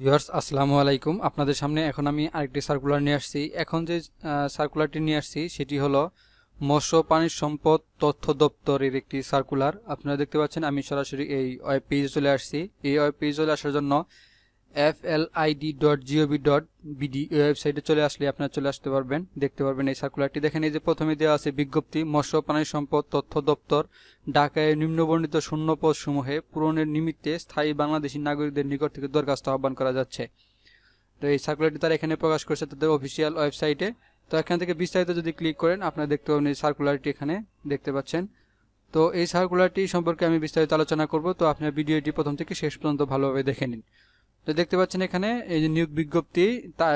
viewers আসসালামু আলাইকুম আপনাদের সামনে এখন আমি আরেকটি সার্কুলার নিয়ে আসছি এখন যে সার্কুলারটি নিয়ে আসছি সেটি হলো মৎস্য পানির সম্পদ তথ্য দপ্তরের একটি সার্কুলার আপনারা দেখতে পাচ্ছেন আমি সরাসরি এই ওয়েব পেজে চলে আসছি এই ওয়েব পেজে চলে আসার জন্য এফ এল আইডি ডট জিওবি ডট বিডি ওয়েবসাইটে চলে আসলে আপনারা চলে আসতে পারবেন দেখতে পারবেন এই সার্কুলারটি দেখেন এই যে প্রথমে দেওয়া আছে বিজ্ঞপ্তি মৎস্য প্রাণী সম্পদ তথ্য দপ্তর ঢাকায় নিম্নবর্ণিত শূন্যপদ সমূহে পূরণের নিমিত্তে স্থায়ী বাংলাদেশি নাগরিকদের নিকট থেকে দরখাস্ত আহ্বান করা যাচ্ছে তো এই সার্কুলারটি তারা এখানে প্রকাশ করছে তাদের অফিসিয়াল ওয়েবসাইটে তো এখান থেকে বিস্তারিত যদি ক্লিক করেন আপনারা দেখতে পাবেন এই সার্কুলারটি এখানে দেখতে পাচ্ছেন তো এই সার্কুলারটি সম্পর্কে আমি বিস্তারিত আলোচনা করব তো আপনার ভিডিওটি প্রথম থেকে শেষ পর্যন্ত ভালোভাবে দেখে নিন তো দেখতে পাচ্ছেন এখানে এই যে নিয়োগ বিজ্ঞপ্তি তার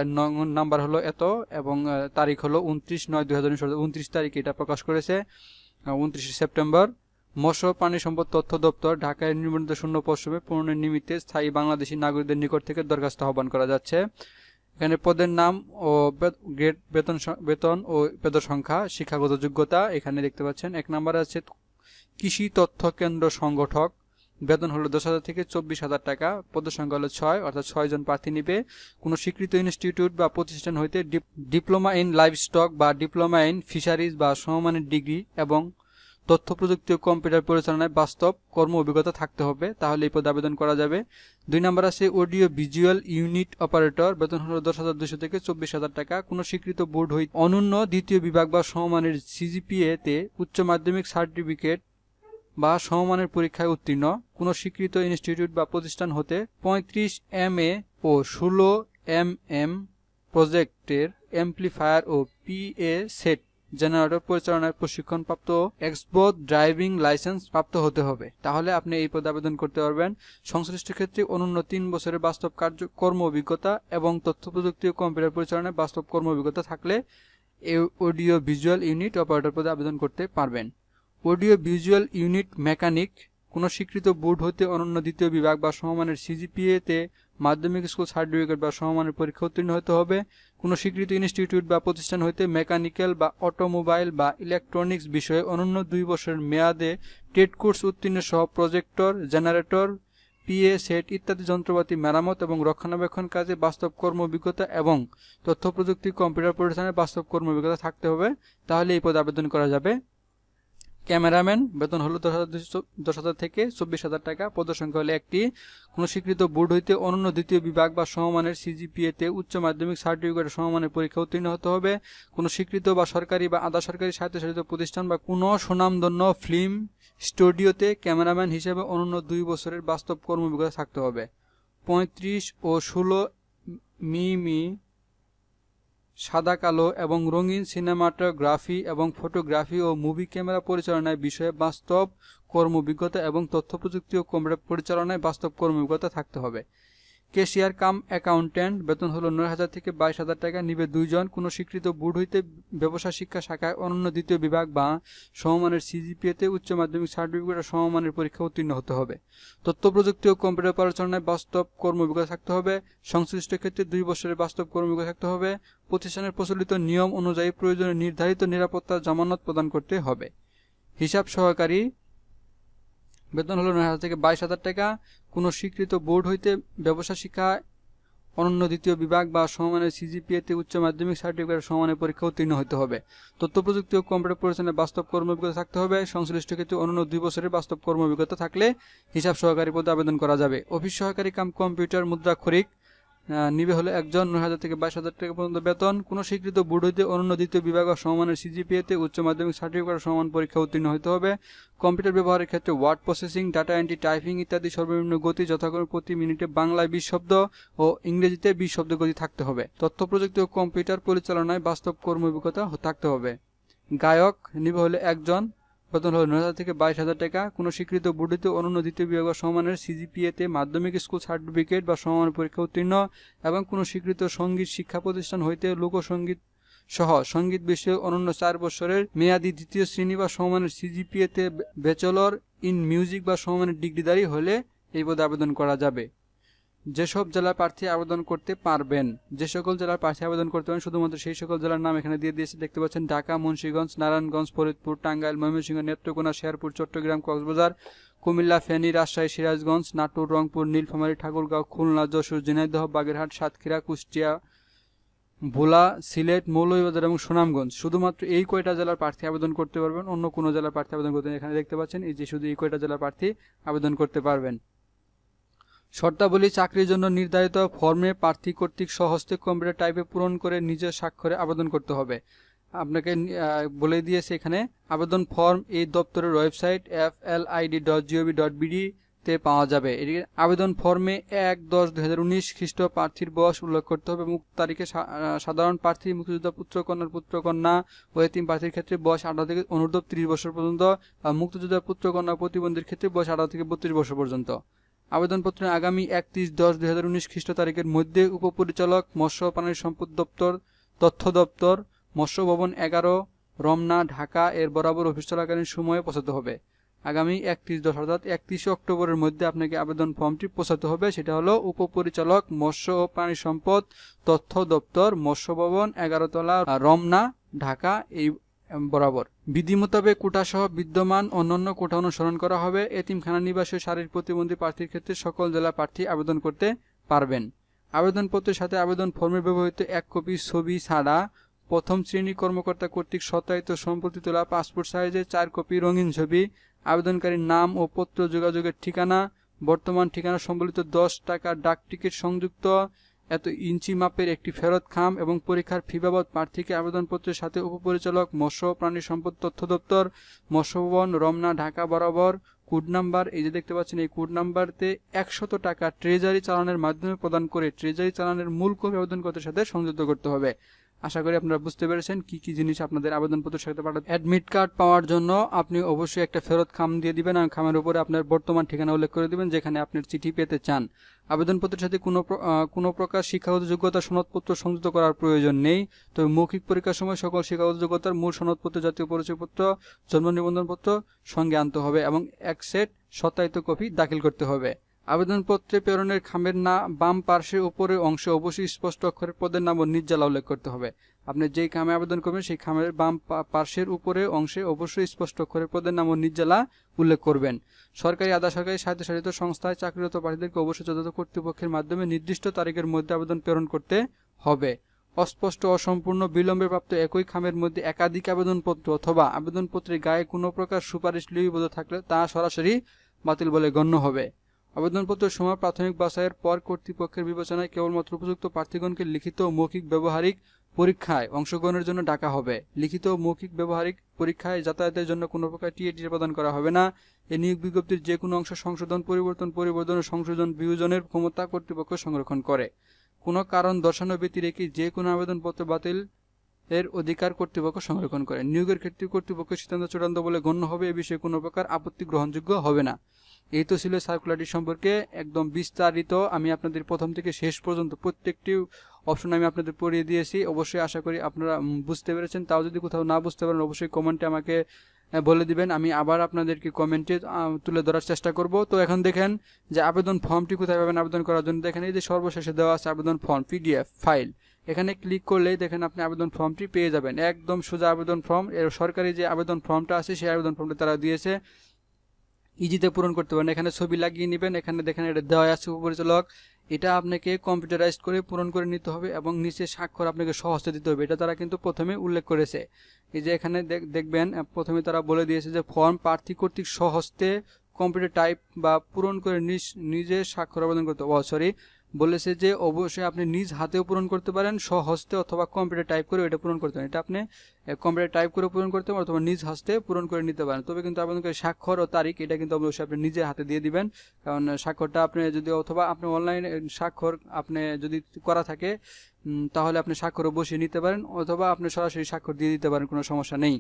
নাম্বার হলো এত এবং তারিখ হলো উনত্রিশ নয় দুই হাজার উনত্রিশ তারিখ এটা প্রকাশ করেছে উনত্রিশে সেপ্টেম্বর মৎস্য পানি সম্পদ তথ্য দপ্তর ঢাকায় নিবন্ধিত শূন্য পশ্চিমে পূরণের নিমিত্তে স্থায়ী বাংলাদেশি নাগরিকদের নিকট থেকে দরখাস্ত আহ্বান করা যাচ্ছে এখানে পদের নাম ও গ্রেড বেতন বেতন ও বেদ সংখ্যা শিক্ষাগত যোগ্যতা এখানে দেখতে পাচ্ছেন এক নাম্বার আছে কৃষি তথ্য কেন্দ্র সংগঠক বেতন হলো দশ হাজার থেকে চব্বিশ হাজার টাকা পদসংখ্যা হলো ছয় অর্থাৎ ছয়জন প্রার্থী নিবে কোনো স্বীকৃত ইনস্টিটিউট বা প্রতিষ্ঠান হইতে ডিপ্লোমা ইন লাইভ স্টক বা ডিপ্লোমা ইন ফিশারিজ বা সমমানের ডিগ্রি এবং তথ্য প্রযুক্তি ও কম্পিউটার পরিচালনায় বাস্তব কর্ম অভিজ্ঞতা থাকতে হবে তাহলে এই পদে আবেদন করা যাবে দুই নম্বর আছে অডিও ভিজুয়াল ইউনিট অপারেটর বেতন হলো দশ হাজার দুশো থেকে চব্বিশ হাজার টাকা কোনো স্বীকৃত বোর্ড হই অনন্য দ্বিতীয় বিভাগ বা সমমানের সিজিপিএ তে উচ্চ মাধ্যমিক সার্টিফিকেট বা সমমানের পরীক্ষায় উত্তীর্ণ কোনো স্বীকৃত ইনস্টিটিউট বা প্রতিষ্ঠান হতে পঁয়ত্রিশ এম এ ও ষোলো এম এম প্রজেক্টের অ্যাম্পলিফায়ার ও পিএ সেট জেনারেটর পরিচালনার প্রশিক্ষণপ্রাপ্ত এক্সবোধ ড্রাইভিং লাইসেন্স প্রাপ্ত হতে হবে তাহলে আপনি এই পদে আবেদন করতে পারবেন সংশ্লিষ্ট ক্ষেত্রে অনন্য তিন বছরের বাস্তব কার্য কর্ম অভিজ্ঞতা এবং তথ্য প্রযুক্তি ও কম্পিউটার পরিচালনায় বাস্তব কর্ম অভিজ্ঞতা থাকলে অডিও ভিজুয়াল ইউনিট অপারেটর পদে আবেদন করতে পারবেন অডিও ভিজুয়াল ইউনিট মেকানিক কোনো স্বীকৃত বোর্ড হতে অনন্য দ্বিতীয় বিভাগ বা সমমানের সিজিপিএতে মাধ্যমিক স্কুল সার্টিফিকেট বা সমমানের পরীক্ষা উত্তীর্ণ হতে হবে কোনো স্বীকৃত ইনস্টিটিউট বা প্রতিষ্ঠান হতে মেকানিক্যাল বা অটোমোবাইল বা ইলেকট্রনিক্স বিষয়ে অনন্য দুই বছরের মেয়াদে টেট কোর্স উত্তীর্ণ সহ প্রজেক্টর জেনারেটর পিএ সেট ইত্যাদি যন্ত্রপাতি মেরামত এবং রক্ষণাবেক্ষণ কাজে বাস্তব কর্ম অভিজ্ঞতা এবং তথ্য প্রযুক্তি কম্পিউটার প্রতিষ্ঠানে বাস্তব কর্ম অভিজ্ঞতা থাকতে হবে তাহলে এই পদে আবেদন করা যাবে ক্যামেরাম্যান বেতন হলো দশ হাজার থেকে চব্বিশ হাজার টাকা প্রদর্শন হলে একটি কোনো স্বীকৃত বোর্ড হইতে অন্য দ্বিতীয় বিভাগ বা সমমানের সিজিপিএতে উচ্চ মাধ্যমিক সার্টিফিকেটের সমমানের পরীক্ষা উত্তীর্ণ হতে হবে কোনো স্বীকৃত বা সরকারি বা আধা সরকারি স্বায়ত্তশাসিত প্রতিষ্ঠান বা কোনো সুনামধন্য ফিল্ম স্টুডিওতে ক্যামেরাম্যান হিসেবে অন্য দুই বছরের বাস্তব কর্মভিজ্ঞতা থাকতে হবে পঁয়ত্রিশ ও ষোলো মি মি সাদা কালো এবং রঙিন সিনেমাটোগ্রাফি এবং ফটোগ্রাফি ও মুভি ক্যামেরা পরিচালনায় বিষয়ে বাস্তব কর্ম অভিজ্ঞতা এবং তথ্য প্রযুক্তি ও কম্পিউটার পরিচালনায় বাস্তব কর্ম অভিজ্ঞতা থাকতে হবে ক্যাশিয়ার কাম অ্যাকাউন্ট্যান্ট বেতন হলো নয় হাজার থেকে বাইশ হাজার টাকা নিবে দুইজন কোনো স্বীকৃত বোর্ড হইতে ব্যবসা শিক্ষা শাখায় অনন্য দ্বিতীয় বিভাগ বা সমমানের সিজিপিএতে উচ্চ মাধ্যমিক সার্টিফিকেট সমমানের পরীক্ষা উত্তীর্ণ হতে হবে তথ্য প্রযুক্তি ও কম্পিউটার পরিচালনায় বাস্তব কর্মবিজ্ঞতা থাকতে হবে সংশ্লিষ্ট ক্ষেত্রে দুই বছরের বাস্তব কর্মবিজ্ঞতা থাকতে হবে প্রতিষ্ঠানের প্রচলিত নিয়ম অনুযায়ী প্রয়োজনে নির্ধারিত নিরাপত্তা জামানত প্রদান করতে হবে হিসাব সহকারী বেতন হলো নয় হাজার থেকে বাইশ হাজার টাকা কোনো স্বীকৃত বোর্ড হইতে ব্যবসা শিক্ষা অনন্য দ্বিতীয় বিভাগ বা সমমানের সিজিপিএতে উচ্চ মাধ্যমিক সার্টিফিকেট সমমানের পরীক্ষা উত্তীর্ণ হতে হবে তথ্য প্রযুক্তি ও কম্পিউটার পরিচালনায় বাস্তব অভিজ্ঞতা থাকতে হবে সংশ্লিষ্ট ক্ষেত্রে অন্য দুই বছরের বাস্তব অভিজ্ঞতা থাকলে হিসাব সহকারী পদে আবেদন করা যাবে অফিস সহকারী কাম কম্পিউটার মুদ্রাক্ষরিক নিবে হলো একজন নয় হাজার থেকে বাইশ হাজার টাকা পর্যন্ত বেতন কোনো স্বীকৃত বোর্ড হইতে অন্য দ্বিতীয় বিভাগ সমমানের সিজিপিএতে উচ্চ মাধ্যমিক সার্টিফিকেট সমান পরীক্ষা উত্তীর্ণ হতে হবে কম্পিউটার ব্যবহারের ক্ষেত্রে word processing data entry typing ইত্যাদি সর্বনিম্ন গতি যথাক্রমে প্রতি মিনিটে বাংলায় বিশ শব্দ ও ইংরেজিতে বিশ শব্দ গতি থাকতে হবে তথ্য প্রযুক্তি ও কম্পিউটার পরিচালনায় বাস্তব কর্ম অভিজ্ঞতা থাকতে হবে গায়ক নিবে হলে একজন বেতন হলো নয় হাজার থেকে বাইশ হাজার টাকা কোনো স্বীকৃত বর্ধিত অনন্য দ্বিতীয় বিভাগ বা সমানের সিজিপিএতে মাধ্যমিক স্কুল সার্টিফিকেট বা সমান পরীক্ষা উত্তীর্ণ এবং কোনো স্বীকৃত সঙ্গীত শিক্ষা প্রতিষ্ঠান হইতে লোকসঙ্গীত সহ সঙ্গীত বিষয়ে অনন্য চার বছরের মেয়াদি দ্বিতীয় শ্রেণী বা সমানের সিজিপিএতে ব্যাচেলর ইন মিউজিক বা সমানের ডিগ্রিদারি হলে এই পদে আবেদন করা যাবে যেসব জেলার প্রার্থী আবেদন করতে পারবেন যে সকল জেলার প্রার্থী আবেদন করতে পারেন শুধুমাত্র সেই সকল জেলার নাম এখানে দিয়ে দিয়েছে দেখতে পাচ্ছেন ঢাকা মুন্সীগঞ্জ নারায়ণগঞ্জ ফরিদপুর টাঙ্গাইল ময়মনসিংহ নেত্রকোনা শেয়ারপুর চট্টগ্রাম কক্সবাজার কুমিল্লা ফেনী রাজশাহী সিরাজগঞ্জ নাটোর রংপুর নীলফামারী ঠাকুরগাঁও খুলনা যশোর ঝিনাইদহ বাগেরহাট সাতক্ষীরা কুষ্টিয়া ভোলা সিলেট মৌলভীবাজার এবং সুনামগঞ্জ শুধুমাত্র এই কয়টা জেলার প্রার্থী আবেদন করতে পারবেন অন্য কোনো জেলার প্রার্থী আবেদন করতে এখানে দেখতে পাচ্ছেন এই যে শুধু এই কয়টা জেলার প্রার্থী আবেদন করতে পারবেন শর্তাবলী চাকরির জন্য নির্ধারিত ফর্মে প্রার্থী কর্তৃক সহস্তে কম্পিউটার টাইপে পূরণ করে নিজের স্বাক্ষরে আবেদন করতে হবে আপনাকে বলে দিয়েছে এখানে আবেদন ফর্ম এই দপ্তরের website F L ID dot G O V dot B D তে পাওয়া যাবে এটি আবেদন ফর্মে এক দশ দু হাজার উনিশ খ্রিস্ট প্রার্থীর বয়স উল্লেখ করতে হবে মুক্ত তারিখে সাধারণ প্রার্থী মুক্তিযোদ্ধা পুত্রকন্যার পুত্রকন্যা ও এতিম প্রার্থীর ক্ষেত্রে বয়স আঠারো থেকে অনুরূপ ত্রিশ বছর পর্যন্ত মুক্তিযোদ্ধা পুত্রকন্যা প্রতিবন্ধীর ক্ষেত্রে বয়স আঠারো থেকে বত্রিশ বছর পর্যন্ত আবেদনপত্রে আগামী একত্রিশ দশ দুই হাজার উনিশ খ্রিস্ট তারিখের মধ্যে উপপরিচালক মৎস্য প্রাণী সম্পদ দপ্তর তথ্য দপ্তর মৎস্য ভবন এগারো রমনা ঢাকা এর বরাবর অফিস চলাকালীন সময়ে পৌঁছাতে হবে আগামী একত্রিশ দশ অর্থাৎ একত্রিশে অক্টোবরের মধ্যে আপনাকে আবেদন ফর্মটি পৌঁছাতে হবে সেটা হলো উপপরিচালক মৎস্য ও প্রাণী সম্পদ তথ্য দপ্তর মৎস্য ভবন এগারোতলা রমনা ঢাকা এই বরাবর বিধি মোতাবেক কোটাসহ বিদ্যমান অন্যান্য কোটা অনুসরণ করা হবে এতিমখানা নিবাসে শারীরিক প্রতিবন্ধী প্রার্থীর ক্ষেত্রে সকল জেলা প্রার্থী আবেদন করতে পারবেন আবেদনপত্রের সাথে আবেদন ফর্মে ব্যবহৃত এক কপি ছবি ছাড়া প্রথম শ্রেণী কর্মকর্তা কর্তৃক সত্যায়িত সম্পত্তি তোলা পাসপোর্ট সাইজে চার কপি রঙিন ছবি আবেদনকারীর নাম ও পত্র যোগাযোগের ঠিকানা বর্তমান ঠিকানা সম্বলিত দশ টাকা ডাক টিকিট সংযুক্ত এত ইঞ্চি মাপের একটি ফেরত খাম এবং পরীক্ষার ফি বাবদ প্রার্থীকে আবেদনপত্রের সাথে উপপরিচালক মৎস্য প্রাণী সম্পদ তথ্য দপ্তর মৎস্যভবন রমনা ঢাকা বরাবর কোড নাম্বার এই যে দেখতে পাচ্ছেন এই কোড নাম্বারতে একশত টাকা ট্রেজারি চালানের মাধ্যমে প্রদান করে ট্রেজারি চালানের মূল কপি আবেদনকত্রের সাথে সংযুক্ত করতে হবে আশা করি আপনারা বুঝতে পেরেছেন কি কি জিনিস আপনাদের আবেদনপত্রের সাথে পাঠাতে অ্যাডমিট কার্ড পাওয়ার জন্য আপনি অবশ্যই একটা ফেরত খাম দিয়ে দিবেন আর খামের উপরে আপনার বর্তমান ঠিকানা উল্লেখ করে দিবেন যেখানে আপনার চিঠি পেতে চান আবেদনপত্রের সাথে কোনো কোনো প্রকার শিক্ষাগত যোগ্যতা সনদপত্র সংযুক্ত করার প্রয়োজন নেই তবে মৌখিক পরীক্ষার সময় সকল শিক্ষাগত যোগ্যতার মূল সনদপত্র জাতীয় পরিচয়পত্র জন্ম নিবন্ধনপত্র সঙ্গে আনতে হবে এবং এক সেট সত্যায়িত কপি দাখিল করতে হবে আবেদনপত্রে প্রেরণের খামের না বাম পার্শ্বের উপরের অংশে অবশ্যই স্পষ্ট অক্ষরের পদের নাম ও নির্জালা উল্লেখ করতে হবে আপনি যেই খামে আবেদন করবেন সেই খামের বাম পার্শ্বের উপরে অংশে অবশ্যই স্পষ্ট অক্ষরের পদের নাম ও নির্জালা উল্লেখ করবেন সরকারি আধা সরকারি স্বায়ত্তশাসিত সংস্থায় চাকরিরত প্রার্থীদেরকে অবশ্যই যথাযথ কর্তৃপক্ষের মাধ্যমে নির্দিষ্ট তারিখের মধ্যে আবেদন প্রেরণ করতে হবে অস্পষ্ট অসম্পূর্ণ বিলম্বে প্রাপ্ত একই খামের মধ্যে একাধিক আবেদনপত্র অথবা আবেদনপত্রের গায়ে কোনো প্রকার সুপারিশ লিপিবদ্ধ থাকলে তা সরাসরি বাতিল বলে গণ্য হবে আবেদনপত্র সময় প্রাথমিক বাছাইয়ের পর কর্তৃপক্ষের বিবেচনায় কেবলমাত্র উপযুক্ত প্রার্থীগণকে লিখিত মৌখিক ব্যবহারিক পরীক্ষায় অংশগ্রহণের জন্য ডাকা হবে লিখিত মৌখিক ব্যবহারিক পরীক্ষায় যাতায়াতের জন্য কোনো প্রকার টিএটি প্রদান করা হবে না এ নিয়োগ বিজ্ঞপ্তির যে কোনো অংশ সংশোধন পরিবর্তন পরিবর্তন ও সংশোধন বিয়োজনের ক্ষমতা কর্তৃপক্ষ সংরক্ষণ করে কোনো কারণ দর্শানো ব্যতিরেকে যে কোনো আবেদনপত্র বাতিল এর অধিকার কর্তৃপক্ষ সংরক্ষণ করে নিয়োগের ক্ষেত্রে কর্তৃপক্ষ সিদ্ধান্ত চূড়ান্ত বলে গণ্য হবে এ বিষয়ে কোনো প্রকার আপত্তি গ্রহণযোগ্য হবে না এই তো ছিল সার্কুলারটি সম্পর্কে একদম বিস্তারিত আমি আপনাদের প্রথম থেকে শেষ পর্যন্ত প্রত্যেকটি অপশন আমি আপনাদের পড়িয়ে দিয়েছি অবশ্যই আশা করি আপনারা বুঝতে পেরেছেন তাও যদি কোথাও না বুঝতে পারেন অবশ্যই কমেন্টে আমাকে বলে দিবেন আমি আবার আপনাদেরকে কমেন্টে তুলে ধরার চেষ্টা করব তো এখন দেখেন যে আবেদন ফর্মটি কোথায় পাবেন আবেদন করার জন্য দেখেন এই যে সর্বশেষে দেওয়া আছে আবেদন ফর্ম পিডিএফ ফাইল এখানে ক্লিক করলেই দেখেন আপনি আবেদন ফর্মটি পেয়ে যাবেন একদম সোজা আবেদন ফর্ম এর সরকারি যে আবেদন ফর্মটা আছে সেই আবেদন ফর্মটা তারা দিয়েছে ইজিতে পূরণ করতে পারেন এখানে ছবি লাগিয়ে নেবেন এখানে দেখেন এটা দেওয়া আছে উপরিচালক এটা আপনাকে কম্পিউটারাইজ করে পূরণ করে নিতে হবে এবং নিচে স্বাক্ষর আপনাকে সহজে দিতে হবে এটা তারা কিন্তু প্রথমে উল্লেখ করেছে এই যে এখানে দেখবেন প্রথমে তারা বলে দিয়েছে যে ফর্ম প্রার্থী কর্তৃক সহজে কম্পিউটার টাইপ বা পূরণ করে নিজে স্বাক্ষর আবেদন করতে হবে সরি বলেছে যে অবশ্যই আপনি নিজ হাতেও পূরণ করতে পারেন স্বহস্তে অথবা কম্পিউটার টাইপ করে এটা পূরণ করতে পারেন এটা আপনি কম্পিউটার টাইপ করে পূরণ করতে পারেন অথবা নিজ হাতে পূরণ করে নিতে পারেন তবে কিন্তু আপনাদের স্বাক্ষর ও তারিখ এটা কিন্তু অবশ্যই আপনি নিজের হাতে দিয়ে দিবেন কারণ স্বাক্ষরটা আপনি যদি অথবা আপনি অনলাইন স্বাক্ষর আপনি যদি করা থাকে তাহলে আপনি স্বাক্ষরও বসিয়ে নিতে পারেন অথবা আপনি সরাসরি স্বাক্ষর দিয়ে দিতে পারেন কোনো সমস্যা নেই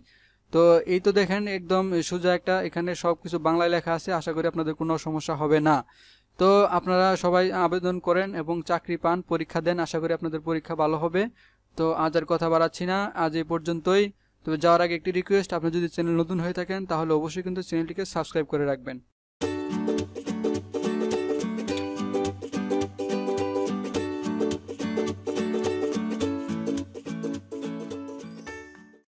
তো এই তো দেখেন একদম সোজা একটা এখানে সব কিছু বাংলায় লেখা আছে আশা করি আপনাদের কোনো সমস্যা হবে না তো আপনারা সবাই আবেদন করেন এবং চাকরি পান পরীক্ষা দেন আশা করি আপনাদের পরীক্ষা ভালো হবে তো আজ আর কথা বাড়াচ্ছি না আজ এই পর্যন্তই তবে যাওয়ার আগে একটি রিকোয়েস্ট আপনি যদি চ্যানেল নতুন হয়ে থাকেন তাহলে অবশ্যই কিন্তু চ্যানেলটিকে সাবস্ক্রাইব করে রাখবেন